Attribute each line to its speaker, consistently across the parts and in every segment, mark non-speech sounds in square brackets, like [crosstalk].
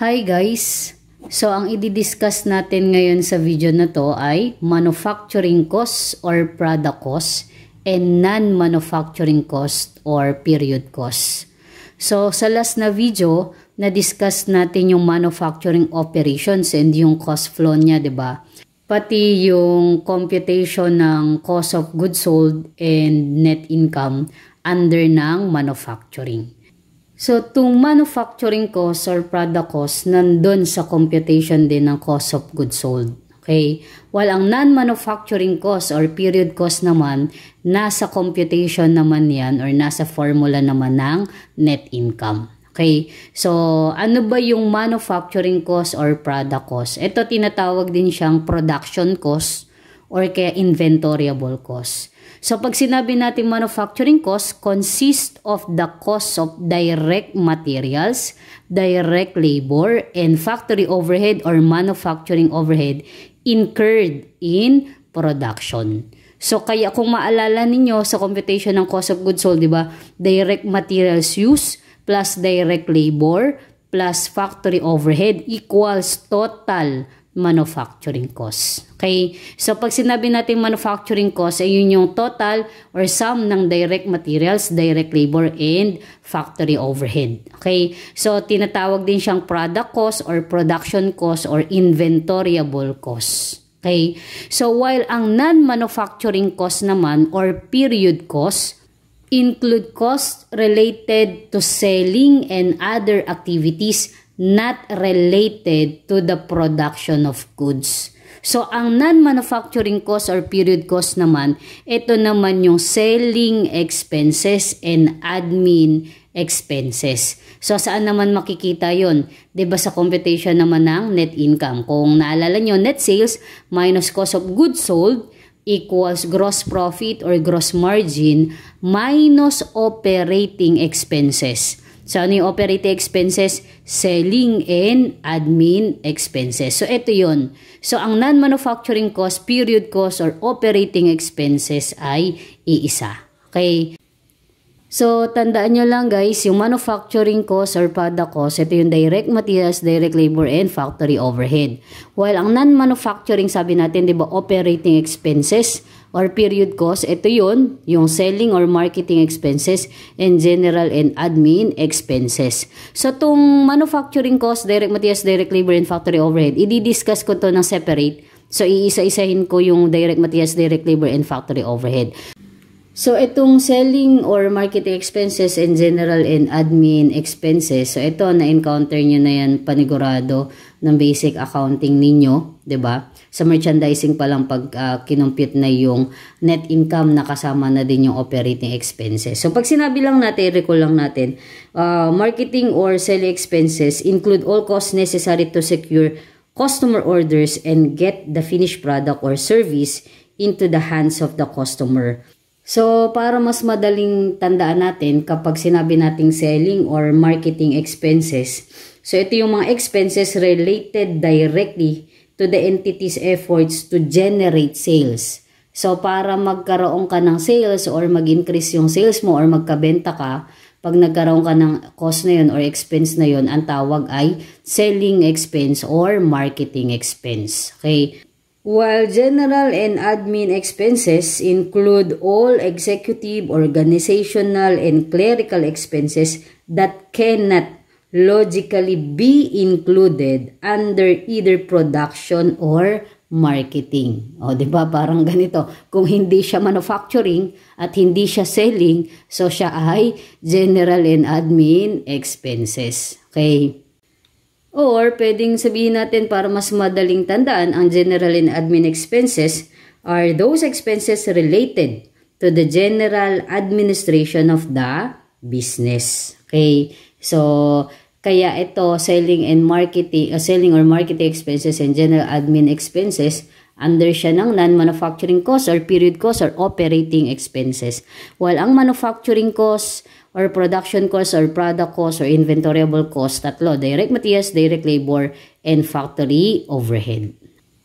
Speaker 1: Hi guys! So ang i-discuss natin ngayon sa video na to ay manufacturing cost or product cost and non-manufacturing cost or period cost. So sa last na video, na-discuss natin yung manufacturing operations and yung cost flow niya, ba? Diba? Pati yung computation ng cost of goods sold and net income under ng manufacturing. So, itong manufacturing cost or product cost, nandun sa computation din ng cost of goods sold. Okay? While ang non-manufacturing cost or period cost naman, nasa computation naman yan or nasa formula naman ng net income. Okay? So, ano ba yung manufacturing cost or product cost? Ito tinatawag din siyang production cost or kaya inventoryable cost. So pag sinabi natin manufacturing cost consists of the cost of direct materials, direct labor, and factory overhead or manufacturing overhead incurred in production. So kaya kung maalala ninyo sa computation ng cost of goods sold, 'di ba? Direct materials use plus direct labor plus factory overhead equals total manufacturing cost. Okay? So, pag sinabi natin manufacturing cost, ay eh, yun yung total or sum ng direct materials, direct labor, and factory overhead. Okay? So, tinatawag din siyang product cost or production cost or inventoryable cost. Okay? So, while ang non-manufacturing cost naman or period cost, include costs related to selling and other activities not related to the production of goods. So, ang non-manufacturing cost or period cost naman, ito naman yung selling expenses and admin expenses. So, saan naman makikita yon? ba diba sa computation naman ng net income. Kung naalala nyo, net sales minus cost of goods sold equals gross profit or gross margin minus operating expenses. So, ano yung operating expenses? Selling and admin expenses. So, ito yon. So, ang non-manufacturing cost, period cost, or operating expenses ay iisa. Okay? So, tandaan nyo lang guys, yung manufacturing cost or product cost, ito yung direct materials, direct labor, and factory overhead. While ang non-manufacturing, sabi natin, di ba, operating expenses, or period cost, ito yon yung selling or marketing expenses and general and admin expenses. So, itong manufacturing cost, direct materials, direct labor, and factory overhead, i-discuss ko to ng separate. So, iisa-isahin ko yung direct materials, direct labor, and factory overhead. So, itong selling or marketing expenses and general and admin expenses, so ito, na-encounter nyo na yan panigurado ng basic accounting ninyo, ba? Diba? Sa merchandising pa lang pag uh, kinumpute na yung net income na kasama na din yung operating expenses. So pag sinabi lang natin, recall lang natin, uh, marketing or selling expenses include all costs necessary to secure customer orders and get the finished product or service into the hands of the customer. So, para mas madaling tandaan natin kapag sinabi nating selling or marketing expenses, so ito yung mga expenses related directly to the entity's efforts to generate sales. So, para magkaroon ka ng sales or mag-increase yung sales mo or magkabenta ka, pag nagkaroon ka ng cost na yun or expense na yun, ang tawag ay selling expense or marketing expense. Okay? While general and admin expenses include all executive, organizational, and clerical expenses that cannot logically be included under either production or marketing. O, di ba? Parang ganito. Kung hindi siya manufacturing at hindi siya selling, so siya ay general and admin expenses. Okay? Or, pwedeng sabihin natin para mas madaling tandaan, ang general and admin expenses are those expenses related to the general administration of the business. Okay? So, kaya ito, selling and marketing, uh, selling or marketing expenses and general admin expenses, under siya ng non-manufacturing cost or period cost or operating expenses. While ang manufacturing cost or production cost or product cost or inventoryable cost, tatlo, direct materials, direct labor, and factory overhead.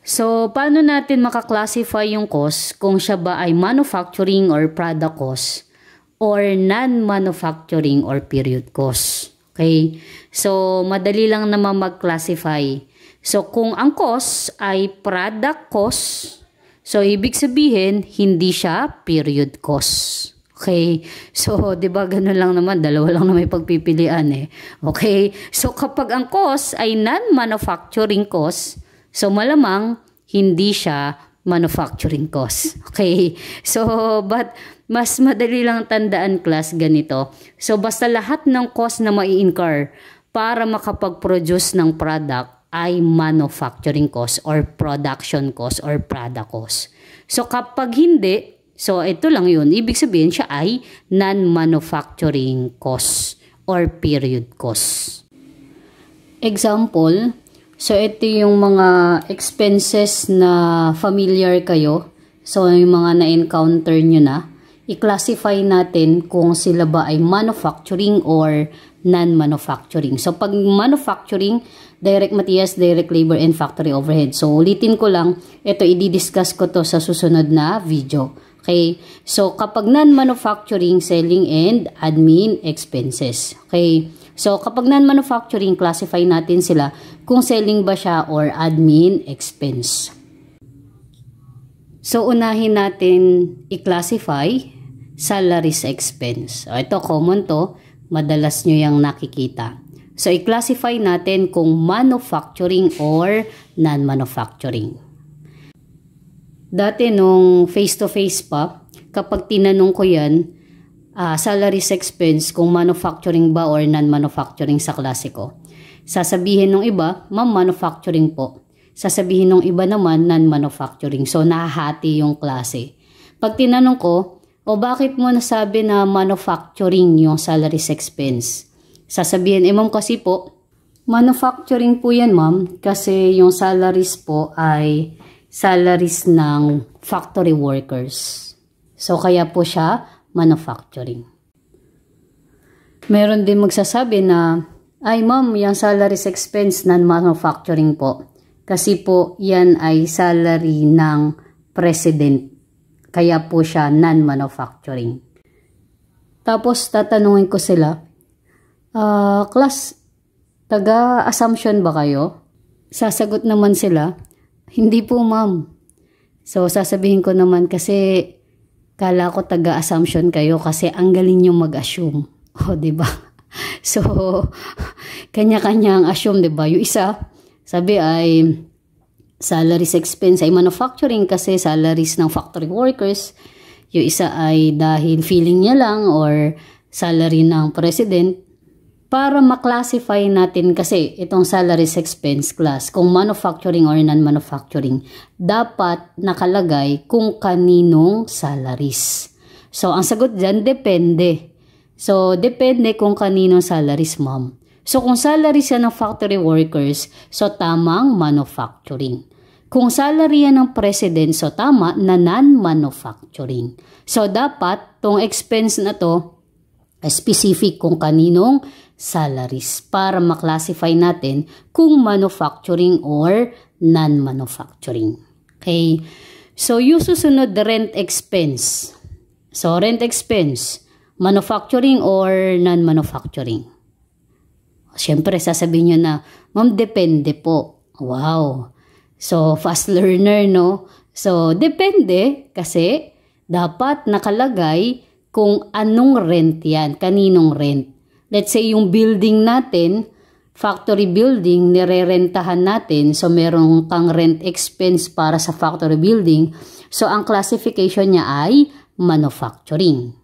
Speaker 1: So, paano natin makaklasify yung cost kung siya ba ay manufacturing or product cost or non-manufacturing or period cost? Okay? So, madali lang naman mag-classify. So, kung ang cost ay product cost, so, ibig sabihin, hindi siya period cost. Okay? [laughs] So, 'di ba ganun lang naman, dalawa lang na may pagpipilian eh. Okay? So kapag ang cost ay non-manufacturing cost, so malamang hindi siya manufacturing cost. [laughs] Okay? So, but mas madali lang tandaan class ganito. So, basta lahat ng cost na mai-incur para makapag-produce ng product ay manufacturing cost or production cost or product cost. So, kapag hindi, so ito lang yun. Ibig sabihin siya ay non-manufacturing cost or period cost. Example, So, ito yung mga expenses na familiar kayo. So, yung mga na-encounter nyo na. I-classify natin kung sila ba ay manufacturing or non-manufacturing. So, pag manufacturing, direct materials, direct labor, and factory overhead. So, ulitin ko lang, ito i-discuss ko to sa susunod na video. Okay? So, kapag non-manufacturing, selling, and admin expenses. Okay? So, kapag non-manufacturing, classify natin sila kung selling ba siya or admin expense. So, unahin natin i-classify salaries expense. O, ito, common to. Madalas nyo yung nakikita. So, i-classify natin kung manufacturing or non-manufacturing. Dati nung face-to-face -face pa, kapag tinanong ko yan, uh, salaries expense kung manufacturing ba or non-manufacturing sa klase ko. Sasabihin ng iba, ma'am manufacturing po. Sasabihin ng iba naman, non-manufacturing. So, nahahati yung klase. Pag tinanong ko, o bakit mo nasabi na manufacturing yung salaries expense? Sasabihin, eh ma'am kasi po, manufacturing po yan ma'am kasi yung salaries po ay salaries ng factory workers. So kaya po siya manufacturing. Meron din magsasabi na, ay ma'am, yung salaries expense ng manufacturing po. Kasi po, yan ay salary ng president. Kaya po siya non-manufacturing. Tapos tatanungin ko sila, uh, class, taga-assumption ba kayo? Sasagot naman sila, hindi po ma'am. So sasabihin ko naman kasi Kala ko taga-assumption kayo kasi ang galing nyo mag-assume. O, [laughs] oh, ba diba? [laughs] So, kanya-kanya ang assume, ba diba? Yung isa, sabi ay salaries expense ay manufacturing kasi salaries ng factory workers. Yung isa ay dahil feeling niya lang or salary ng president para maklasify natin kasi itong salaries expense class kung manufacturing or non-manufacturing dapat nakalagay kung kaninong salaries. So ang sagot diyan depende. So depende kung kaninong salaries ma'am. So kung salaries yan ng factory workers, so tamang manufacturing. Kung salary yan ng president, so tama na non-manufacturing. So dapat tong expense na to specific kung kaninong salaries para maklasify natin kung manufacturing or non-manufacturing. Okay? So, yung susunod, rent expense. So, rent expense, manufacturing or non-manufacturing. Siyempre, sasabihin nyo na, ma'am, depende po. Wow. So, fast learner, no? So, depende kasi dapat nakalagay kung anong rent yan, kaninong rent. Let's say yung building natin, factory building, nirerentahan natin. So, meron kang rent expense para sa factory building. So, ang classification niya ay manufacturing.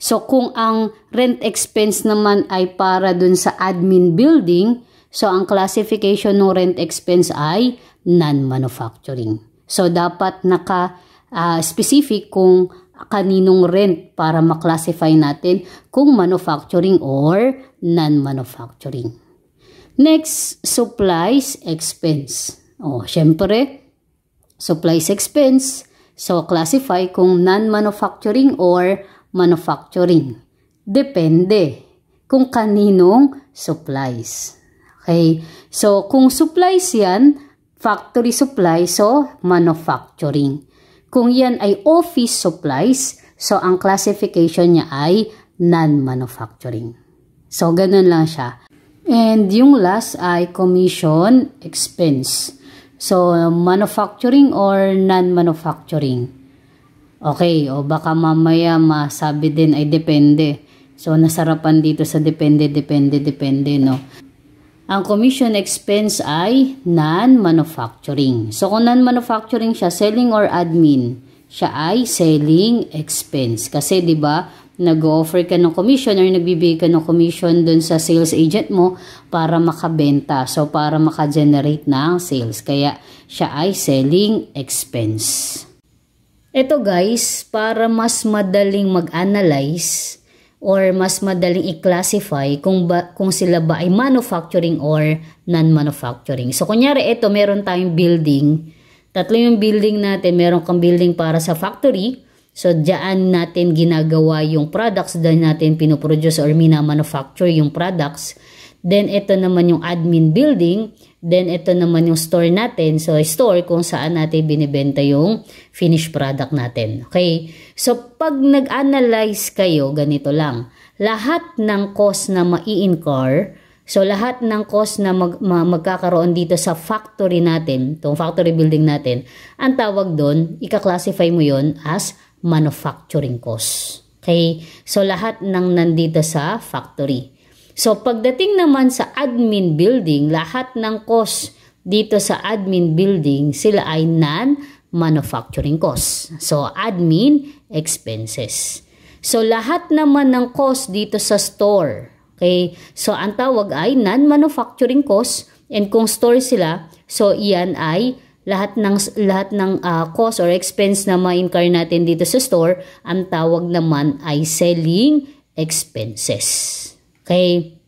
Speaker 1: So, kung ang rent expense naman ay para dun sa admin building, so ang classification ng rent expense ay non-manufacturing. So, dapat naka-specific ah, uh, kung kaninong rent para maklasify natin kung manufacturing or non-manufacturing. Next, supplies expense. Oh, syempre, supplies expense. So, classify kung non-manufacturing or manufacturing. Depende kung kaninong supplies. Okay? So, kung supplies yan, factory supply, so manufacturing. Kung yan ay office supplies, so ang classification niya ay non-manufacturing. So, ganun lang siya. And yung last ay commission expense. So, manufacturing or non-manufacturing. Okay, o baka mamaya masabi din ay depende. So, nasarapan dito sa depende, depende, depende, no? Ang commission expense ay non-manufacturing. So, kung non-manufacturing siya, selling or admin, siya ay selling expense. Kasi, di ba, nag-offer ka ng commission or nagbibigay ka ng commission dun sa sales agent mo para makabenta. So, para makagenerate ng sales. Kaya, siya ay selling expense. Ito guys, para mas madaling mag-analyze, or mas madaling i-classify kung, ba, kung sila ba ay manufacturing or non-manufacturing. So kunyari ito, meron tayong building. Tatlo yung building natin. Meron kang building para sa factory. So diyan natin ginagawa yung products. Diyan natin pinoproduce or mina-manufacture yung products. Then ito naman yung admin building Then, ito naman yung store natin. So, store kung saan natin binibenta yung finished product natin. Okay? So, pag nag-analyze kayo, ganito lang. Lahat ng cost na mai-incur, so lahat ng cost na mag ma magkakaroon dito sa factory natin, itong factory building natin, ang tawag doon, ika-classify mo yon as manufacturing cost. Okay? So, lahat ng nandito sa factory. So pagdating naman sa admin building, lahat ng cost dito sa admin building, sila ay non-manufacturing cost. So admin expenses. So lahat naman ng cost dito sa store. Okay? So ang tawag ay non-manufacturing cost and kung store sila, so iyan ay lahat ng lahat ng uh, cost or expense na ma-incur natin dito sa store, ang tawag naman ay selling expenses. Okay?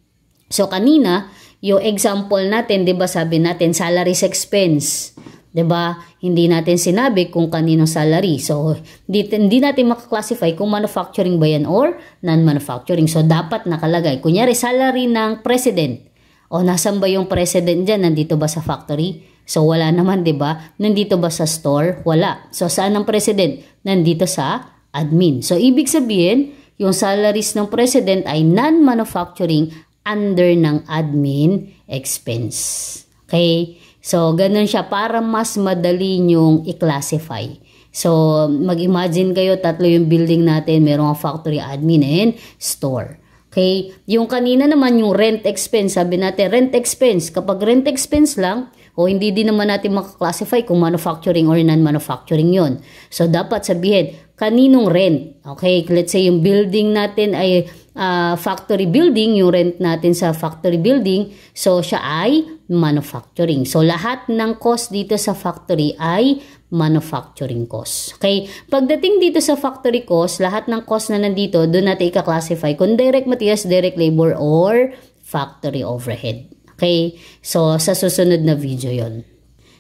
Speaker 1: So kanina, yung example natin, 'di ba, sabi natin salary expense. 'Di ba? Hindi natin sinabi kung kanino salary. So hindi, natin maka-classify kung manufacturing ba 'yan or non-manufacturing. So dapat nakalagay kunyari salary ng president. O nasan ba yung president diyan? Nandito ba sa factory? So wala naman, 'di ba? Nandito ba sa store? Wala. So saan ang president? Nandito sa admin. So ibig sabihin, yung salaries ng president ay non-manufacturing under ng admin expense. Okay? So, ganun siya para mas madali nyong i-classify. So, mag-imagine kayo, tatlo yung building natin, merong factory admin and store. Okay? Yung kanina naman, yung rent expense, sabi natin, rent expense. Kapag rent expense lang, o hindi din naman natin makaklassify kung manufacturing or non-manufacturing yon. So, dapat sabihin, kaninong rent. Okay, let's say yung building natin ay uh, factory building, yung rent natin sa factory building, so siya ay manufacturing. So lahat ng cost dito sa factory ay manufacturing cost. Okay, pagdating dito sa factory cost, lahat ng cost na nandito, doon natin i-classify kung direct materials, direct labor, or factory overhead. Okay, so sa susunod na video yon.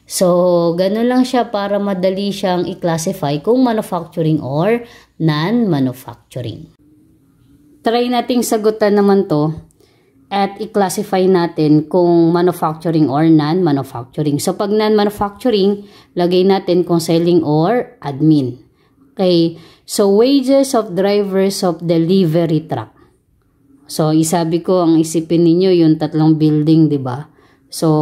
Speaker 1: So, ganun lang siya para madali siyang i-classify kung manufacturing or non-manufacturing. Try nating sagutan naman to at i-classify natin kung manufacturing or non-manufacturing. So, pag non-manufacturing, lagay natin kung selling or admin. Okay, so wages of drivers of delivery truck. So, isabi ko, ang isipin ninyo yung tatlong building, di ba? So,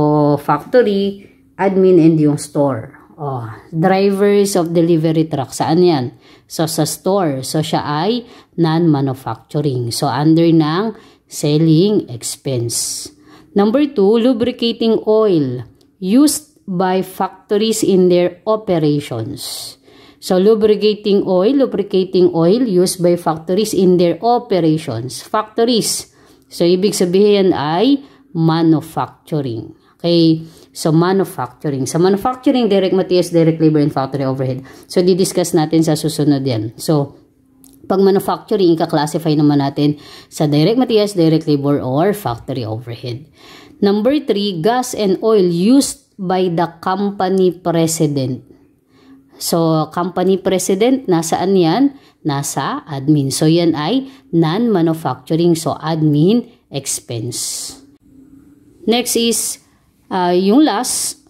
Speaker 1: factory, admin and yung store. Oh, drivers of delivery truck. Saan yan? So, sa store. So, siya ay non-manufacturing. So, under ng selling expense. Number two, lubricating oil used by factories in their operations. So, lubricating oil, lubricating oil used by factories in their operations. Factories. So, ibig sabihin ay manufacturing. Okay. So, manufacturing. Sa manufacturing, direct materials, direct labor, and factory overhead. So, didiscuss natin sa susunod yan. So, pag manufacturing, ika naman natin sa direct materials, direct labor, or factory overhead. Number three, gas and oil used by the company president. So, company president, nasaan yan? Nasa admin. So, yan ay non-manufacturing. So, admin expense. Next is uh, yung last,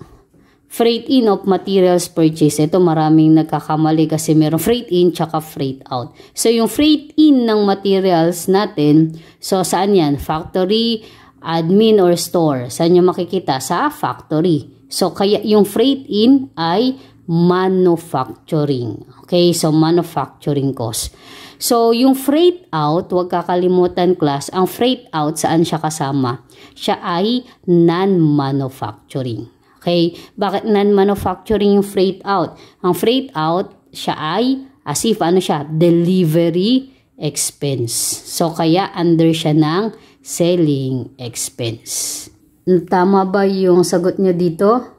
Speaker 1: freight in of materials purchase. Ito maraming nagkakamali kasi meron freight in tsaka freight out. So yung freight in ng materials natin, so saan yan? Factory, admin or store. Saan nyo makikita? Sa factory. So kaya yung freight in ay manufacturing. Okay, so manufacturing cost. So, yung freight out, huwag kakalimutan class, ang freight out, saan siya kasama? Siya ay non-manufacturing. Okay, bakit non-manufacturing yung freight out? Ang freight out, siya ay, as if, ano siya, delivery expense. So, kaya under siya ng selling expense. Tama ba yung sagot niya dito?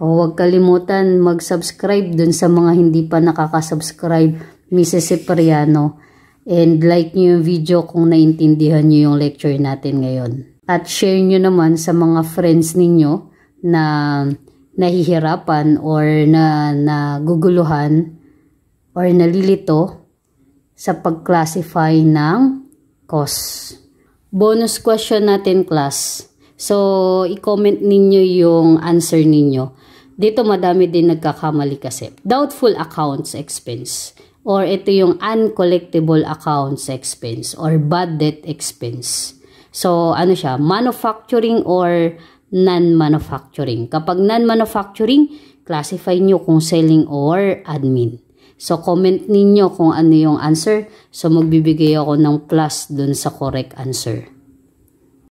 Speaker 1: O huwag kalimutan mag-subscribe dun sa mga hindi pa nakakasubscribe, Mrs. Cipriano. And like nyo yung video kung naintindihan nyo yung lecture natin ngayon. At share nyo naman sa mga friends ninyo na nahihirapan or na naguguluhan or nalilito sa pag-classify ng cause. Bonus question natin class. So, i-comment ninyo yung answer ninyo. Dito madami din nagkakamali kasi. Doubtful accounts expense or ito yung uncollectible accounts expense or bad debt expense. So ano siya, manufacturing or non-manufacturing. Kapag non-manufacturing, classify nyo kung selling or admin. So, comment ninyo kung ano yung answer. So, magbibigay ako ng plus dun sa correct answer.